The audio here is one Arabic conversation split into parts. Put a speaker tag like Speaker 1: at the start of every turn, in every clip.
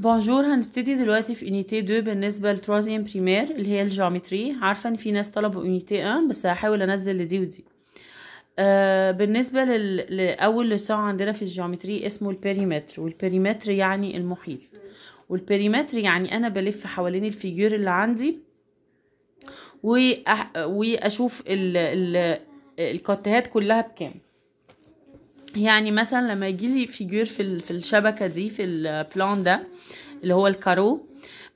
Speaker 1: بونجور هنبتدي دلوقتي في اونيتي 2 بالنسبة لتروزيان بريمير اللي هي الجيومتري عارفة ان في ناس طلبوا اونيتي 1 بس هحاول انزل لدي ودي آه بالنسبة لل... لأول لسان عندنا في الجيومتري اسمه البريمتر والبريمتر يعني المحيط والبريمتر يعني أنا بلف حوالين الفيجور اللي عندي وأ... وأشوف ال... ال... الكوتهات كلها بكام يعني مثلا لما يجي لي فيجور في في الشبكه دي في البلان ده اللي هو الكارو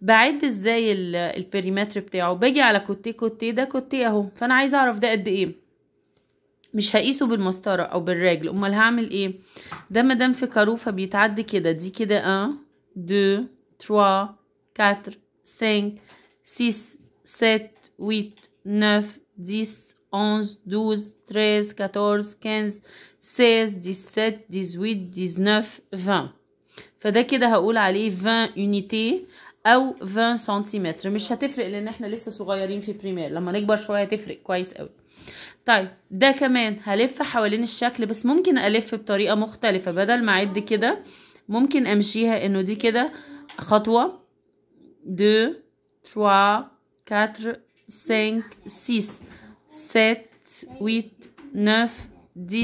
Speaker 1: بعد ازاي البريمتر بتاعه باجي على كوتي كوتي ده كوتي اهو فانا عايز اعرف ده قد ايه مش هقيسه بالمسطره او بالراجل امال هعمل ايه ده مادام في كارو فبيتعدي كده دي كده 1 2 3 4 5 6 7 8 9 10 11 12 13 14 15 16 17 18 19 20 فده كده هقول عليه 20 يونيتي او 20 سنتيمتر مش هتفرق لان احنا لسه صغيرين في بريمير لما نكبر شويه هتفرق كويس قوي طيب ده كمان هلف حوالين الشكل بس ممكن الف بطريقه مختلفه بدل ما اعد كده ممكن امشيها انه دي كده خطوه 2 3 4 5 6 7 8 9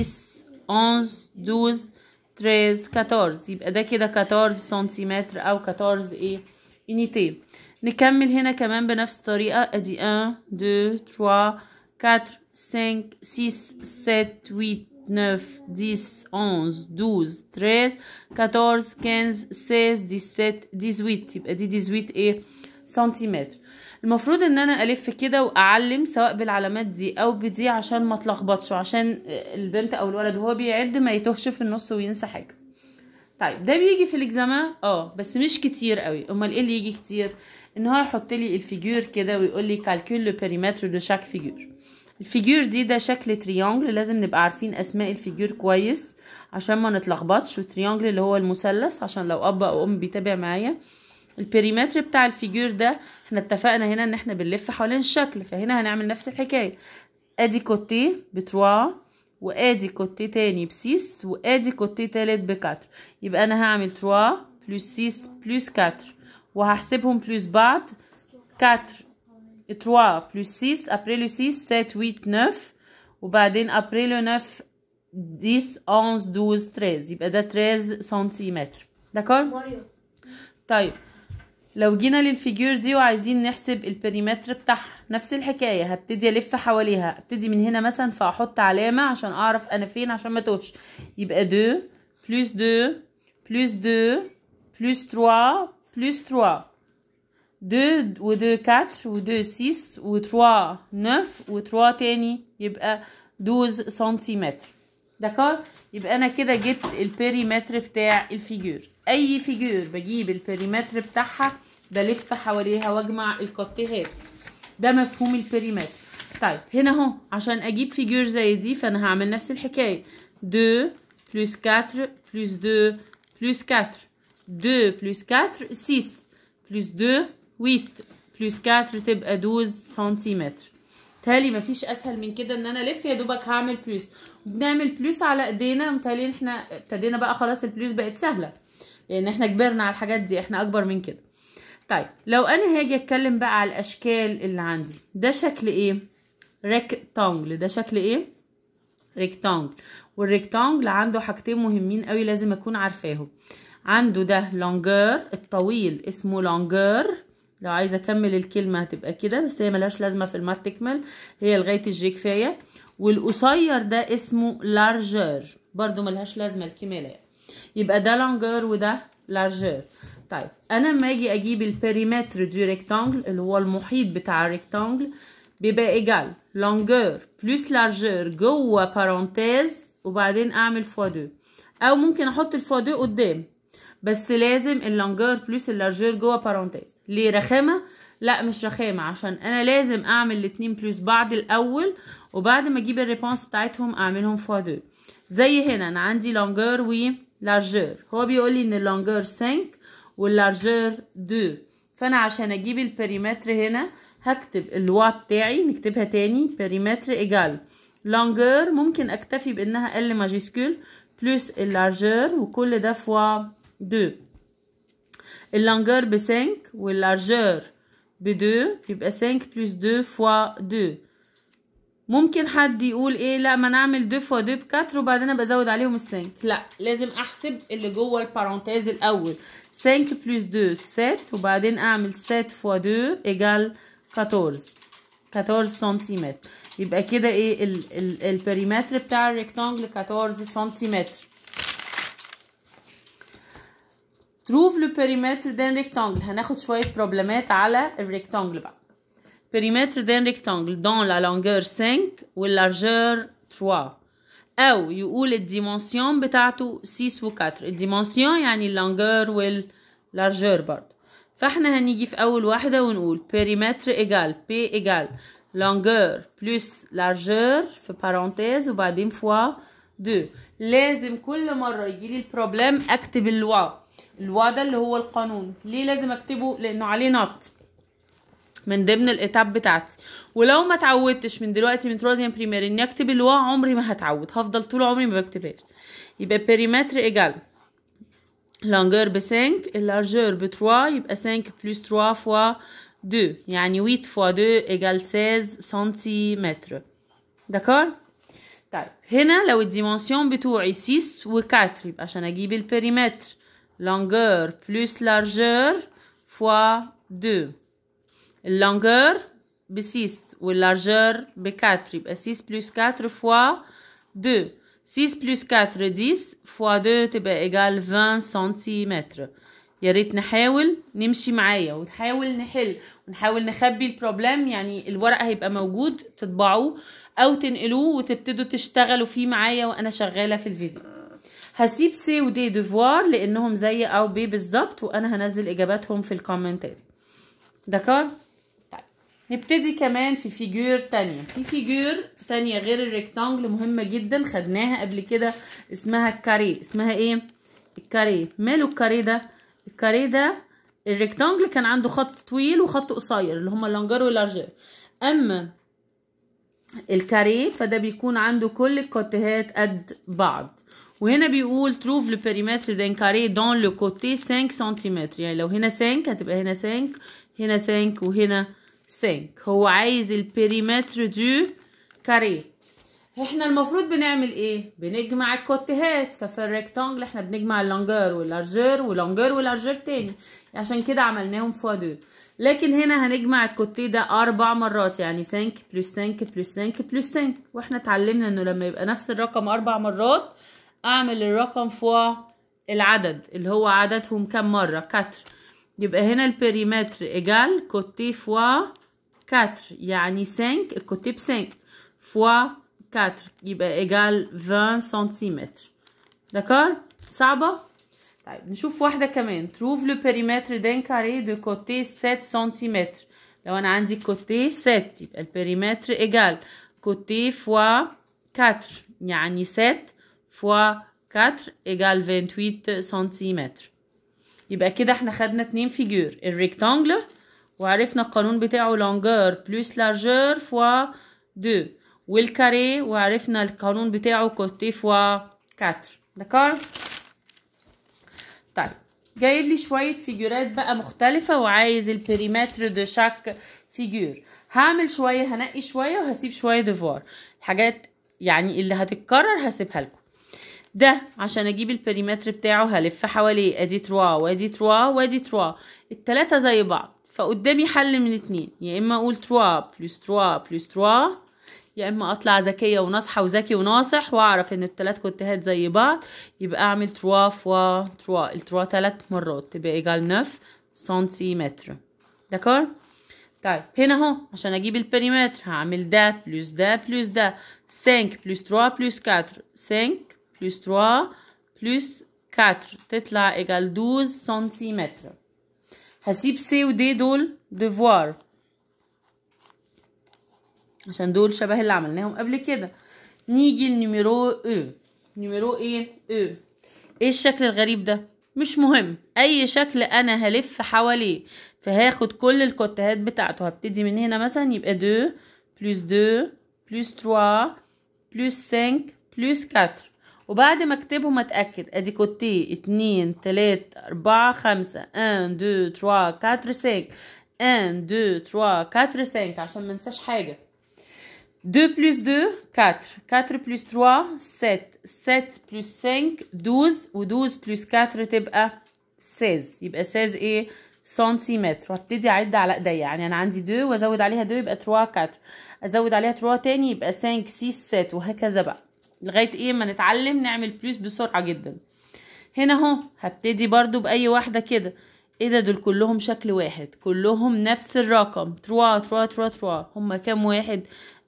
Speaker 1: 10 11 12 13 14 يبقى ده كده 14 سنتيمتر او 14 ايه يونيتي نكمل هنا كمان بنفس الطريقة ادي 1 2 3 4 5 6 7 8 9 10 11 12 13 14 15 16 17 18 يبقى دي 18 ايه سنتيمتر المفروض ان انا الف كده واعلم سواء بالعلامات دي او بدي عشان ما تلخبطش وعشان البنت او الولد وهو بيعد ما يتوهش في النص وينسى حاجه طيب ده بيجي في الاكزاما اه بس مش كتير قوي امال ايه اللي يجي كتير ان هو يحط لي الفيجور كده ويقول لي كالكول لو بيريمتر دو شاك فيجور الفيجور دي ده شكل تريانجل لازم نبقى عارفين اسماء الفيجور كويس عشان ما نتلخبطش وتريانجل اللي هو المثلث عشان لو اب او ام بيتابع معايا البريمتر بتاع الفيجور ده احنا اتفقنا هنا ان احنا بنلف حوالين الشكل فهنا هنعمل نفس الحكايه ادي كوتيه بتروا وادي كوتي تاني بسيس وادي كوتي تالت بكاتر يبقى انا هعمل تروا بلوس سيس بلوس كاتر وهحسبهم بلوس بعض كاتر تروا بلوس سيس ابري لو سيس سات ويت نوف وبعدين ابري لو نوف ديس اونز دوز تريز يبقى ده تريز سنتيمتر داكور طيب لو جينا للفيجور دي وعايزين نحسب البريمتر بتاعها نفس الحكايه هبتدي الف حواليها ابتدي من هنا مثلا فاحط علامه عشان اعرف انا فين عشان ما توهش يبقى 2 بلس 2 بلس 2 بلس 3 بلس 3 2 و2 4 و2 6 و3 9 و3 تاني يبقى 12 سنتيمتر دكار يبقى انا كده جبت البريمتر بتاع الفيجور اي فيجور بجيب البريمتر بتاعها بلف حواليها واجمع الكوتيهات ده مفهوم البريمتر طيب هنا اهو عشان اجيب فيجور زي دي فانا هعمل نفس الحكايه 2 4 2 4 2 4 6 2 8 4 تبقى 12 سنتيمتر تالي مفيش اسهل من كده ان انا الف يا دوبك هعمل بلس وبنعمل بلس على ايدينا متهيألي احنا ابتدينا بقى خلاص البلس بقت سهله لان يعني احنا كبرنا على الحاجات دي احنا اكبر من كده طيب لو انا هاجي اتكلم بقى على الاشكال اللي عندي ده شكل ايه ريكتانجل ده شكل ايه ريكتانجل والريكتانجل عنده حاجتين مهمين قوي لازم اكون عارفاهم عنده ده لونجر الطويل اسمه لونجر لو عايزه اكمل الكلمه هتبقى كده بس هي ملهاش لازمه في المات تكمل هي لغايه الجي كفايه والقصير ده اسمه لارجر برضو ملهاش لازمه الكماله يعني يبقى ده لونجور وده لارجور طيب انا لما اجي اجيب البريمتر دو ريكتانجل اللي هو المحيط بتاع الريكتانجل بيبقى ايجال لونجور بلس لارجور جوه بارونتيز وبعدين اعمل فوا دو او ممكن احط الفوا دو قدام بس لازم اللونجور بلس اللارجور جوه بارونتيز ليه رخامه لا مش رخامه عشان انا لازم اعمل الاتنين بلس بعض الاول وبعد ما اجيب الريبونس بتاعتهم اعملهم فوا دو زي هنا انا عندي لونجور و لارجور هو بيقول لي ان لونجور 5 واللارجور 2 فانا عشان اجيب البريمتر هنا هكتب الوا بتاعي نكتبها تاني بريمتر ايجال لونجور ممكن اكتفي بانها ال ماجيسكول بلس اللارجور وكل ده فوا دو اللونجور 5 واللارجور بدو يبقى 5 بلس دو فوا دو ممكن حد يقول ايه لا ما نعمل دو فوا دو بكاتر وبعدين ابقى ازود عليهم السنك لا لازم احسب اللي جوه البارونتيز الاول سنك بلس دو سات وبعدين اعمل سات فوا دو ايجال 14 14 سنتيمتر يبقى كده ايه ال ال البريمتر بتاع الريكتانجل 14 سنتيمتر تروف لو بريمتر ده ريكتانجل هناخد شويه بروبلمات على الريكتانجل بقى périmètre d'un rectangle dont la longueur 5 واللارجور 3 أو يقول الديمونسيون بتاعته 6 و 4 الديمونسيون يعني اللونجور واللارجور برضه فاحنا هنيجي في أول واحدة ونقول بيريمتر إيجال بي إيجال لونجور بلس لارجور في بارونتيز وبعدين فوا 2 لازم كل مرة يجيلي البروبلام أكتب اللوا الوا ده اللي هو القانون ليه لازم أكتبه لأنه عليه نط من ضمن الاتاب بتاعتي ولو ما تعودتش من دلوقتي من تروزيان بريمير اني اكتب الوا عمري ما هتعود هفضل طول عمري ما بكتبهاش يبقى بريمتر ايجال لونجور ب 5 اللارجور ب 3 يبقى 5 بلس 3 فوا 2 يعني 8 فوا 2 ايجال 16 سنتيمتر دكار طيب هنا لو الديمونسيون بتوعي 6 و 4 يبقى عشان اجيب البريمتر لونجور بلس لارجور فوا 2 اللونجور بسيس واللارجور بكاتر يبقى سيس بلس كاتر فوا دو سيس بلس كاتر ديس فوا دو تبقى إيجال فان سنتيمتر يا ريت نحاول نمشي معايا ونحاول نحل ونحاول نخبي البروبلم يعني الورق هيبقى موجود تطبعوه او تنقلوه وتبتدوا تشتغلوا فيه معايا وانا شغاله في الفيديو هسيب سي ودي ديفوار لانهم زي او بي بالظبط وانا هنزل اجاباتهم في الكومنتات دكار نبتدي كمان في فيجور تانية في فيجور تانية غير الريكتانجل مهمة جدا خدناها قبل كده اسمها الكاري اسمها ايه الكاري ماله الكاري ده الكاري ده الريكتانجل كان عنده خط طويل وخط قصير اللي هما اللانجر واللارجر اما الكاري فده بيكون عنده كل الكوتيهات قد بعض وهنا بيقول تروف لو بيريمتر دان كاري دون لو كوتي 5 سنتيمتر يعني لو هنا 5 هتبقى هنا 5 هنا 5 وهنا سينك هو عايز البريمتر دو كاريه احنا المفروض بنعمل ايه بنجمع الكوتيهات ففي الريكتانجل احنا بنجمع اللونجر واللارجر واللونجر واللارجر تاني عشان كده عملناهم فوا دو لكن هنا هنجمع الكوتيه ده اربع مرات يعني سينك بلس سينك بلس سينك بلس سينك واحنا اتعلمنا انه لما يبقى نفس الرقم اربع مرات اعمل الرقم فوا العدد اللي هو عددهم كم مره كتر يبقى هنا البريمتر ايجال كوتيه فوا كاتر يعني سينك الكوتي سينك فوا كاتر يبقى ايجال فان سنتيمتر دكار صعبة طيب نشوف واحدة كمان تروف لو بيريمتر دان كاري دو كوتي 7 سنتيمتر لو انا عندي كوتي 7 يبقى البيريمتر ايجال كوتي فوا كاتر يعني 7 فوا كاتر ايجال فانتويت سنتيمتر يبقى كده احنا خدنا اتنين فيجور الريكتانجل وعرفنا القانون بتاعه لونجور بلس لارجور فوا دو والكاري وعرفنا القانون بتاعه كوتي فوا كاتر دكار طيب جايب لي شوية فيجورات بقى مختلفة وعايز البريمتر دو شاك فيجور هعمل شوية هنقي شوية وهسيب شوية ديفوار الحاجات يعني اللي هتتكرر هسيبها لكم ده عشان اجيب البريمتر بتاعه هلف حواليه ادي تروا وادي تروا وادي تروا التلاتة زي بعض فقدامي حل من اتنين يا اما اقول تروا بلس تروا بلس تروا يا اما اطلع ذكيه وناصحه وذكي وناصح واعرف ان التلات كوتيهات زي بعض يبقى اعمل تروا فوا تروا التروا تلات مرات تبقى ايجال نف سنتيمتر دكار طيب هنا اهو عشان اجيب البريمتر هعمل ده بلس ده بلس ده 5 بلس 3 بلس 4 5 بلس 3 بلس 4 تطلع ايجال 12 سنتيمتر هسيب سي ودي دول ديفوار عشان دول شبه اللي عملناهم قبل كده نيجي لنيميرو او e. نيميرو ايه او e. ايه الشكل الغريب ده مش مهم اي شكل انا هلف حواليه فهاخد كل الكوتهات بتاعته هبتدي من هنا مثلا يبقى دو بلس دو بلس تروا بلس 5 بلس 4 وبعد ما اكتبهم اتأكد ادي كوتي اتنين تلاته اربعة خمسة ان دو تروا كاتر سينك ان دو تروا كاتر سينك عشان منساش حاجة دو بلس دو كاتر كاتر بلس تروا ست ست بلس سينك دوز ودوز بلس كاتر تبقى ساز يبقى ساز ايه سنتيمتر وابتدي اعد على ايديا يعني انا عندي دو وازود عليها دو يبقى تروا كاتر ازود عليها تروا تاني يبقى سانك سيس ست وهكذا بقى لغايه ايه ما نتعلم نعمل فلوس بسرعه جدا هنا اهو هبتدي برضو باي واحده كده ايه ده دول كلهم شكل واحد كلهم نفس الرقم تروا تروا تروا تروا هما كام واحد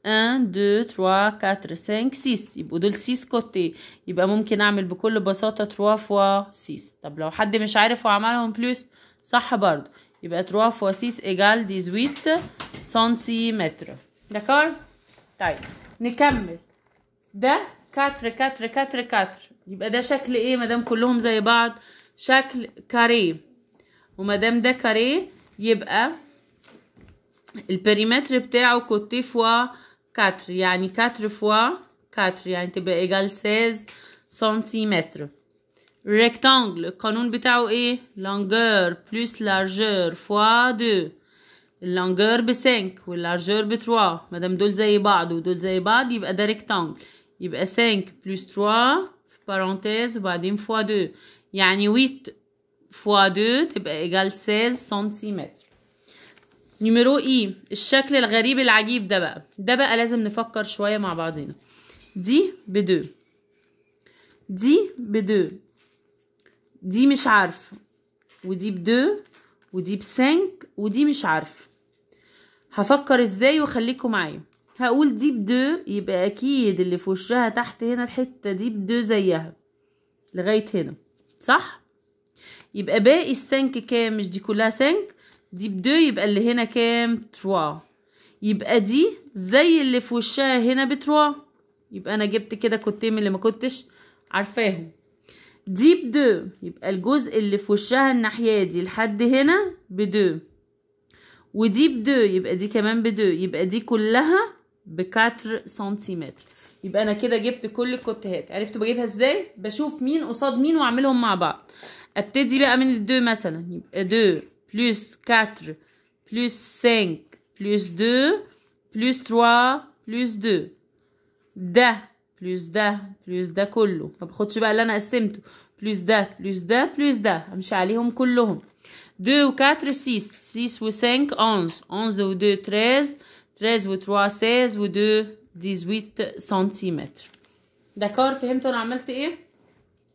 Speaker 1: 1 2 3 4 5 6 يبقوا دول 6 كوتي ايه؟ يبقى ممكن اعمل بكل بساطه 3 فوا 6 طب لو حد مش عارف وعملهم بلس صح برضو يبقى 3 فوا 6 ايجال 18 سنتيمتر دكار طيب نكمل ده كاتر كاتر كاتر كاتر يبقى ده شكل ايه مدام كلهم زي بعض شكل كاريه ومادام ده كاريه يبقى البريمتر بتاعه كوتي فوا كاتر يعني كاتر فوا كاتر يعني تبقى ايجال سيز سنتيمتر ريكتانجل القانون بتاعه ايه لانجور بلس لارجور فوا دو اللانجور بسنك واللارجور بتروا مادام دول زي بعض ودول زي بعض يبقى ده ريكتانجل يبقى 5 بلس 3 في بارونتيز وبعدين فوا 2 يعني 8 فوا 2 تبقى ايجال 16 سنتيمتر نيميرو اي الشكل الغريب العجيب ده بقى ده بقى لازم نفكر شويه مع بعضينا دي ب 2 دي ب 2 دي مش عارف ودي ب 2 ودي ب 5 ودي مش عارف هفكر ازاي وخليكم معايا هقول دي بدو يبقى اكيد اللي في وشها تحت هنا الحته دي بدو زيها لغايه هنا صح يبقى باقي السنك كام مش دي كلها سنك دي بدو يبقى اللي هنا كام تروا يبقى دي زي اللي في وشها هنا بتروا يبقى انا جبت كده كتين اللي ما كنتش عارفاهم دي بدو يبقى الجزء اللي في وشها الناحيه دي لحد هنا بدو ودي بدو يبقى دي كمان بدو يبقى دي كلها بكاتر سنتيمتر يبقى انا كده جبت كل الكوتهات عرفت بجيبها ازاي بشوف مين قصاد مين واعملهم مع بعض ابتدي بقى من الدو مثلا يبقى دو بلس كاتر بلس سانك بلس دو بلس تروا بلس دو ده بلس ده بلس ده كله ما باخدش بقى اللي انا قسمته بلس ده بلس ده بلس ده امشي عليهم كلهم دو وكاتر سيس سيس وسانك اونز اونز ودو تريز 13 و 3 16 و 2 18 سنتيمتر دكار فهمتوا انا عملت ايه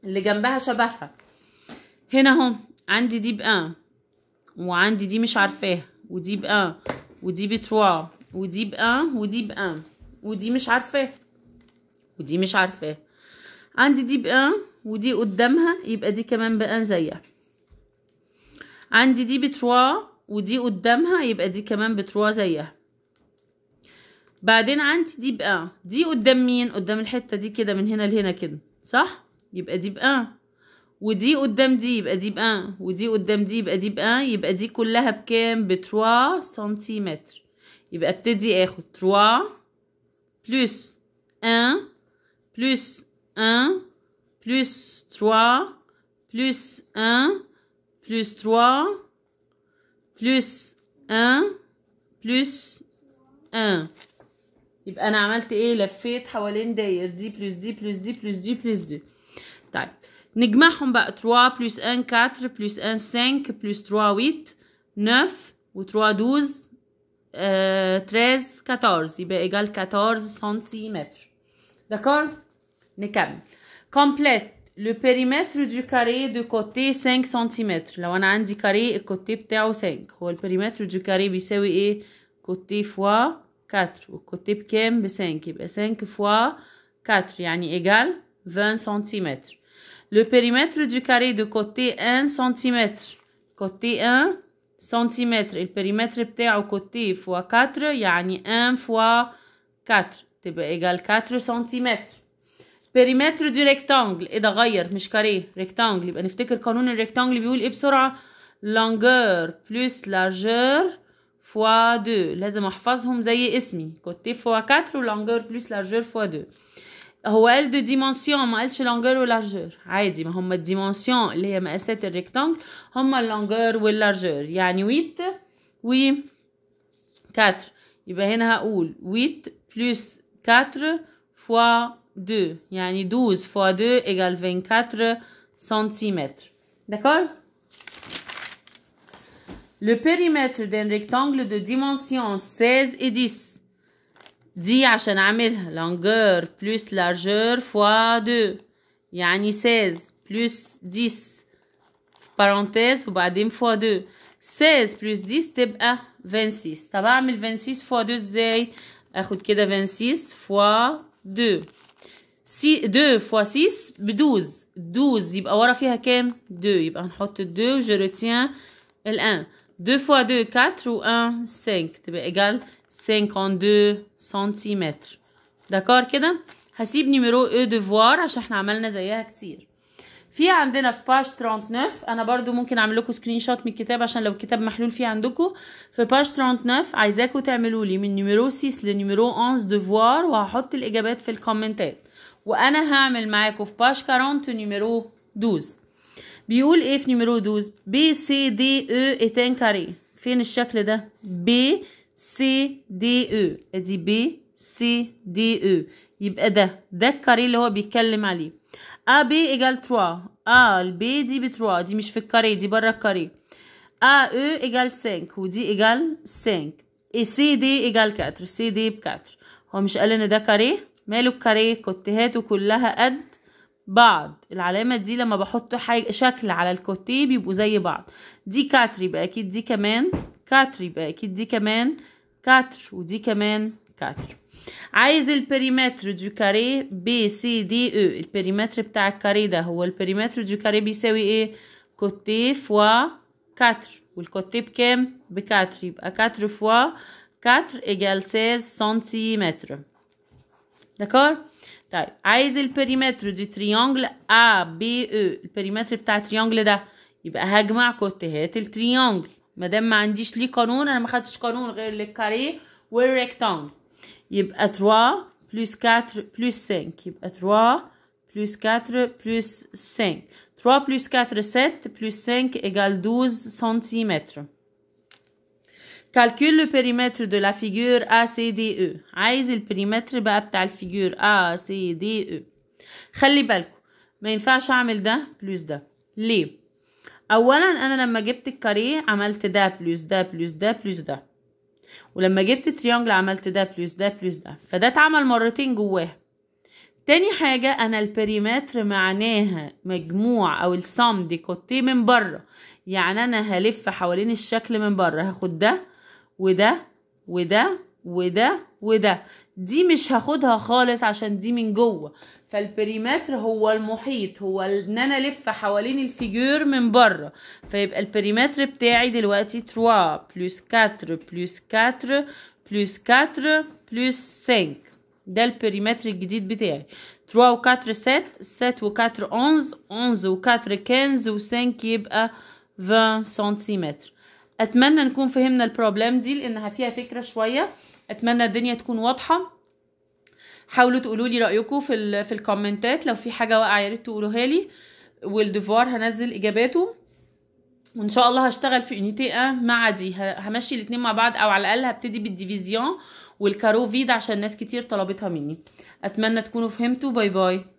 Speaker 1: اللي جنبها شبهها هنا اهو عندي دي بان وعندي دي مش عارفاها ودي بان ودي ب 3 ودي بان ودي بان ودي مش عارفاها ودي مش عارفاها عندي دي بان ودي قدامها يبقى دي كمان بان زيها عندي دي ب 3 ودي قدامها يبقى دي كمان ب 3 زيها بعدين عندي دي بقى دي قدام مين قدام الحته دي كده من هنا لهنا كده صح يبقى دي بقى ودي قدام دي يبقى دي بقى ودي قدام دي يبقى دي بقى يبقى دي كلها بكام ب 3 سنتيمتر يبقى ابتدي اخد 3 بلس 1 بلس 1 بلس 3 بلس 1 بلس 3 بلس 1 بلس 1 يبقى انا عملت ايه لفيت حوالين داير دي بلس دي بلس دي بلس دي بلس دي طيب نجمعهم بقى 3 بلس 1 4 بلس 1 5 بلس 3 8 9 و 3 12 آه 13 14 يبقى ايجال 14 سنتيمتر دكار نكمل complète le périmètre du carré de côté 5 cm لو انا عندي كاري الكوتيه بتاعه 5 هو البريمتر دو كاري بيساوي ايه كوتيه فوا 4 au côté بكام 5 5 fois 4 Yani égale 20 cm le périmètre du carré de côté 1 cm côté 1 cm le périmètre de au côté fois 4 Yani 1 fois 4 تبقى égale 4 cm périmètre du rectangle et d'ailleurs مش carré rectangle يبقى نفتكر قانون الريكتانجل بيقول ايه بسرعه longueur plus largeur فوا دو لازم احفظهم زي اسمي كوتي فوا 4 ولونجور بلس لارجور فوا 2 هو قال دو ديمونسيون ما قالش لونجور ولارجور عادي ما هما الديمونسيون اللي هي مقاسات الريكتانجل هما اللونجور واللارجور يعني ويت و 4 يبقى هنا هقول ويت بلس 4 فوا 2 يعني 12 فوا 2 ايجال 24 سنتيمتر داكور le périmètre d'un rectangle de dimension 16 et 10 10 à اعملها longueur plus largeur fois 2 يعني 16 plus 10 parenthèse وبعدين fois 2 16 plus 10 تبقى 26 طب اعمل 26 fois 2 ازاي 26 fois 2 2 fois 6 12 12 يبقى ورا فيها كام 2 يبقى هنحط 2 je retiens 1 2 fois 2, 4 ou 1, 5 Tu vas égal 52 سنتيمتر دكار كده هسيب نيميرو او ديفوار عشان احنا عملنا زيها كتير في عندنا في باش 39 انا برضو ممكن اعمل لكم سكرين شوت من الكتاب عشان لو الكتاب محلول فيه عندكم في باش 39 عايزاكم تعملوا لي من نيميرو 6 لنيميرو 11 ديفوار وهحط الاجابات في الكومنتات وانا هعمل معاكم في باش 40 نيميرو 12 بيقول ايه في نيميرو دوز بي سي دي او اتين كاري فين الشكل ده بي سي دي او ادي بي سي دي او يبقى ده ده الكاري اللي هو بيتكلم عليه ا بي ايجال 3 ا البي دي ب 3 دي مش في الكاري دي بره الكاري ا او e ايجال 5 ودي ايجال 5 اي سي دي ايجال 4 سي دي ب 4 هو مش قال ان ده كاري ماله الكاري كنت هاته كلها قد بعض العلامة دي لما بحط حاجة شكل على الكوتيه بيبقوا زي بعض دي كاتر يبقى أكيد دي كمان كاتر يبقى أكيد دي كمان كاتر ودي كمان كاتر عايز البريمتر دو كاري بي سي دي او e. البريمتر بتاع الكاري ده هو البريمتر دو كاري بيساوي ايه كوتيه فوا كاتر والكوتيه بكام بكاتر يبقى كاتر فوا كاتر ايجال ساز سنتيمتر دكار طيب عايز البريمتر دي تريانجل ا بي او البريمتر بتاع التريانجل ده يبقى هجمع كتهات التريانجل ما دام ما عنديش ليه قانون انا ما خدتش قانون غير للكاري والريكتانجل يبقى 3 بلس 4 بلس 5 يبقى 3 بلس 4 بلس 5 3 بلس 4 7 بلس 5 égale 12 سنتيمتر calcule le périmètre de la figure ACDE عايز البريمتر بقى بتاع الفيجور ACDE خلي بالكم ما ينفعش اعمل ده بلس ده ليه اولا انا لما جبت الكاريه عملت ده بلس ده بلس ده بلس ده ولما جبت التريانجل عملت ده بلس ده بلس ده فده اتعمل مرتين جواه. تاني حاجة أنا البريمتر معناها مجموع أو السم دي كوتيه من بره يعني أنا هلف حوالين الشكل من بره هاخد ده وده وده وده وده دي مش هاخدها خالص عشان دي من جوه فالبريمتر هو المحيط هو ان انا الف حوالين الفيجور من بره فيبقى البريمتر بتاعي دلوقتي 3 بلس 4 بلس 4 بلس 4 بلس 5 ده البريمتر الجديد بتاعي 3 و 4 7 7 و 4 11 11 و 4 15 و 5 يبقى 20 سنتيمتر اتمنى نكون فهمنا البروبلم دي لانها فيها فكره شويه اتمنى الدنيا تكون واضحه حاولوا تقولوا لي رايكم في الـ في الكومنتات لو في حاجه واقعه يا ريت تقولوها لي والديفوار هنزل اجاباته وان شاء الله هشتغل في يونيتي مع دي همشي الاثنين مع بعض او على الاقل هبتدي بالديفيزيون والكارو فيد عشان ناس كتير طلبتها مني اتمنى تكونوا فهمتوا باي باي